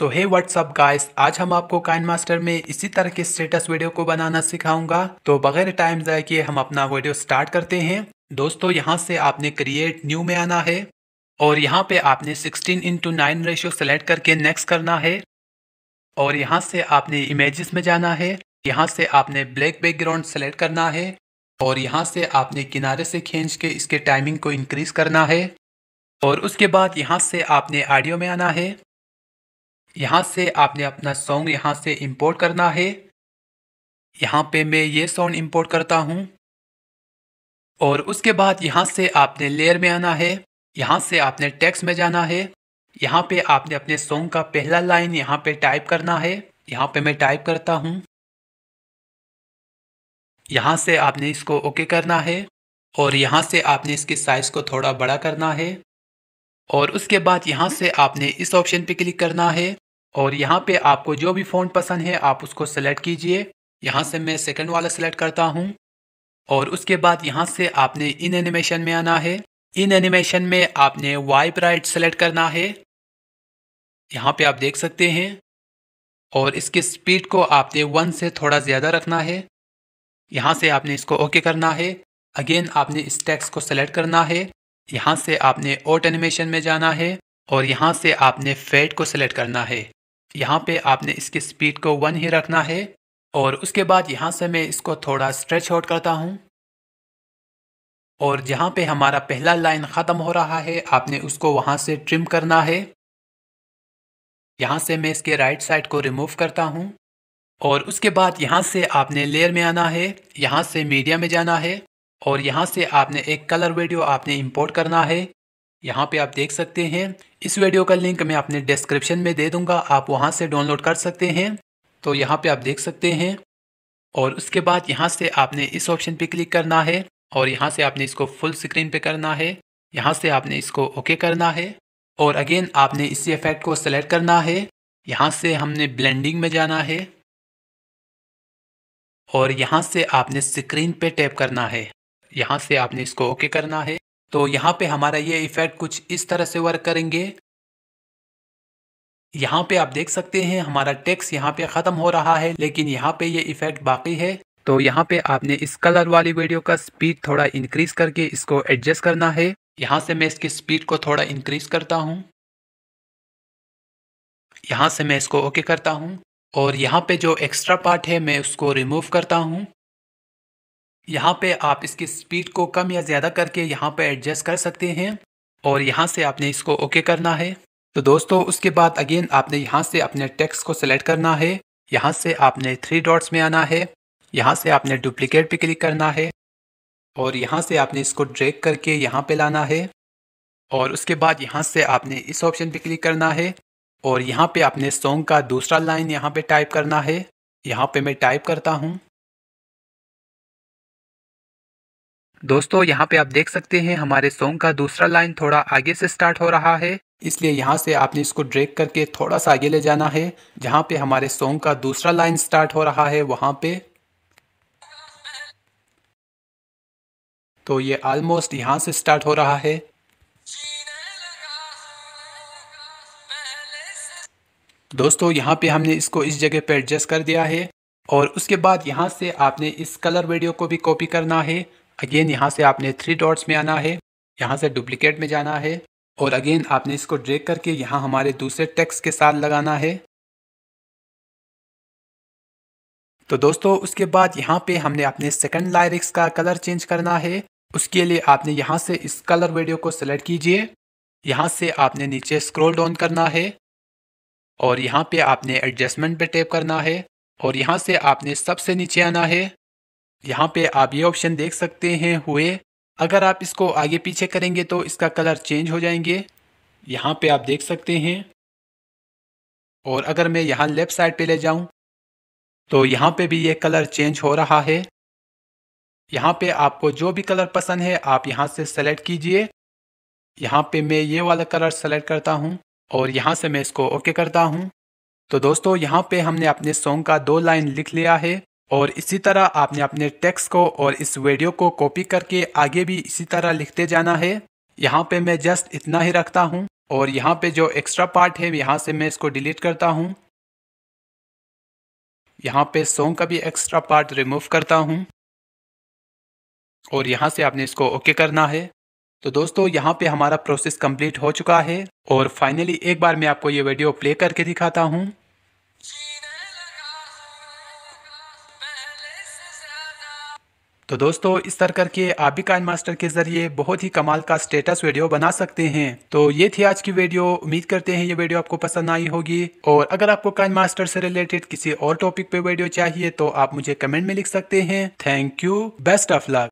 सो हे WhatsApp guys आज हम आपको काइन मास्टर में इसी तरह के स्टेटस वीडियो को बनाना सिखाऊंगा तो बगैर टाइम जाए कि हम अपना वीडियो स्टार्ट करते हैं दोस्तों यहाँ से आपने क्रिएट न्यू में आना है और यहाँ पे आपने 16 इंटू नाइन रेशियो सेलेक्ट करके नेक्स्ट करना है और यहाँ से आपने इमेजेस में जाना है यहाँ से आपने ब्लैक बैकग्राउंड सेलेक्ट करना है और यहाँ से आपने किनारे से खींच के इसके टाइमिंग को इनक्रीज करना है और उसके बाद यहाँ से आपने ऑडियो में आना है यहाँ से आपने अपना सॉन्ग यहाँ से इंपोर्ट करना है यहाँ पे मैं ये सॉन्ग इंपोर्ट करता हूँ और उसके बाद यहाँ से आपने लेयर में आना है यहाँ से आपने टेक्स्ट में जाना है यहाँ पे आपने अपने सॉन्ग का पहला लाइन यहाँ पे टाइप करना है यहाँ पे मैं टाइप करता हूँ यहाँ से आपने इसको ओके करना है और यहाँ से आपने इसके साइज़ को थोड़ा बड़ा करना है और उसके बाद यहाँ से आपने इस ऑप्शन पे क्लिक करना है और यहाँ पे आपको जो भी फ़ॉन्ट पसंद है आप उसको सेलेक्ट कीजिए यहाँ से मैं सेकंड वाला सेलेक्ट करता हूँ और उसके बाद यहाँ से आपने इन एनिमेशन में आना है इन एनिमेशन में आपने वाइप राइट सेलेक्ट करना है यहाँ पे आप देख सकते हैं और इसके स्पीड को आपने वन से थोड़ा ज़्यादा रखना है यहाँ से आपने इसको ओके करना है अगेन आपने इस टैक्स को सेलेक्ट करना है यहाँ से आपने ओट एनिमेशन में जाना है और यहाँ से आपने फेड को सिलेक्ट करना है यहाँ पे आपने इसकी स्पीड को वन ही रखना है और उसके बाद यहाँ से मैं इसको थोड़ा स्ट्रेच आउट करता हूँ और जहाँ पे हमारा पहला लाइन ख़त्म हो रहा है आपने उसको वहाँ से ट्रिम करना है यहाँ से मैं इसके राइट साइड को रिमूव करता हूँ और उसके बाद यहाँ से आपने लेयर में आना है यहाँ से मीडिया में जाना है और यहाँ से आपने एक कलर वीडियो आपने इंपोर्ट करना है यहाँ पे आप देख सकते हैं इस वीडियो का लिंक मैं अपने डिस्क्रिप्शन में दे दूंगा आप वहाँ से डाउनलोड कर सकते हैं तो यहाँ पे आप देख सकते हैं और उसके बाद यहाँ से आपने इस ऑप्शन पे क्लिक करना है और यहाँ से आपने इसको फुल स्क्रीन पे करना है यहाँ से आपने इसको ओके करना है और अगेन आपने इसी इफेक्ट को सिलेक्ट करना है यहाँ से हमने ब्लेंडिंग में जाना है और यहाँ से आपने स्क्रीन पे टैप करना है यहाँ से आपने इसको ओके करना है तो यहाँ पे हमारा ये इफेक्ट कुछ इस तरह से वर्क करेंगे यहाँ पे आप देख सकते हैं हमारा टेक्स यहाँ पे ख़त्म हो रहा है लेकिन यहाँ पे ये इफेक्ट बाकी है तो यहाँ पे आपने इस कलर वाली वीडियो का स्पीड थोड़ा इंक्रीज करके इसको एडजस्ट करना है यहाँ से मैं इसकी स्पीड को थोड़ा इंक्रीज करता हूँ यहाँ से मैं इसको ओके करता हूँ और यहाँ पे जो एक्स्ट्रा पार्ट है मैं उसको रिमूव करता हूँ यहाँ पे आप इसकी स्पीड को कम या ज़्यादा करके यहाँ पे एडजस्ट कर सकते हैं और यहाँ से आपने इसको ओके करना है तो दोस्तों उसके बाद अगेन आपने यहाँ से अपने टेक्स्ट को सिलेक्ट करना है यहाँ से आपने थ्री डॉट्स में आना है यहाँ से आपने डुप्लिकेट पे क्लिक करना है और यहाँ से आपने इसको ड्रैग करके यहाँ पे लाना है और उसके बाद यहाँ से आपने इस ऑप्शन पे क्लिक करना है और यहाँ पे आपने सॉन्ग का दूसरा लाइन यहाँ पे टाइप करना है यहाँ पे मैं टाइप करता हूँ दोस्तों यहाँ पे आप देख सकते हैं हमारे सॉन्ग का दूसरा लाइन थोड़ा आगे से स्टार्ट हो रहा है इसलिए यहाँ से आपने इसको ड्रैग करके थोड़ा सा आगे ले जाना है जहाँ पे हमारे सॉन्ग का दूसरा लाइन स्टार्ट हो रहा है वहाँ पे तो ये ऑलमोस्ट यहाँ से स्टार्ट हो रहा है दोस्तों यहाँ पे हमने इसको इस जगह पे एडजस्ट कर दिया है और उसके बाद यहाँ से आपने इस कलर वीडियो को भी कॉपी करना है अगेन यहाँ से आपने थ्री डॉट्स में आना है यहाँ से डुप्लीकेट में जाना है और अगेन आपने इसको ड्रेक करके यहाँ हमारे दूसरे टेक्स्ट के साथ लगाना है तो दोस्तों उसके बाद यहाँ पे हमने अपने सेकंड लायरिक्स का कलर चेंज करना है उसके लिए आपने यहाँ से इस कलर वीडियो को सेलेक्ट कीजिए यहाँ से आपने नीचे स्क्रॉल डाउन करना है और यहाँ पे आपने एडजस्टमेंट पे टैप करना है और यहाँ से आपने सबसे नीचे आना है यहाँ पे आप ये ऑप्शन देख सकते हैं हुए अगर आप इसको आगे पीछे करेंगे तो इसका कलर चेंज हो जाएंगे यहाँ पे आप देख सकते हैं और अगर मैं यहाँ लेफ़्ट साइड पे ले जाऊँ तो यहाँ पे भी ये कलर चेंज हो रहा है यहाँ पे आपको जो भी कलर पसंद है आप यहाँ से सेलेक्ट कीजिए यहाँ पे मैं ये वाला कलर सेलेक्ट करता हूँ और यहाँ से मैं इसको ओके करता हूँ तो दोस्तों यहाँ पे हमने अपने सॉन्ग का दो लाइन लिख लिया है और इसी तरह आपने अपने टेक्स्ट को और इस वीडियो को कॉपी करके आगे भी इसी तरह लिखते जाना है यहाँ पे मैं जस्ट इतना ही रखता हूँ और यहाँ पे जो एक्स्ट्रा पार्ट है यहाँ से मैं इसको डिलीट करता हूँ यहाँ पे सॉन्ग का भी एक्स्ट्रा पार्ट रिमूव करता हूँ और यहाँ से आपने इसको ओके करना है तो दोस्तों यहाँ पे हमारा प्रोसेस कंप्लीट हो चुका है और फाइनली एक बार मैं आपको ये वीडियो प्ले करके दिखाता हूँ तो दोस्तों इस तरह करके आप भी काइन मास्टर के जरिए बहुत ही कमाल का स्टेटस वीडियो बना सकते हैं तो ये थी आज की वीडियो उम्मीद करते हैं ये वीडियो आपको पसंद आई होगी और अगर आपको काइन मास्टर से रिलेटेड किसी और टॉपिक पे वीडियो चाहिए तो आप मुझे कमेंट में लिख सकते हैं thank you best of luck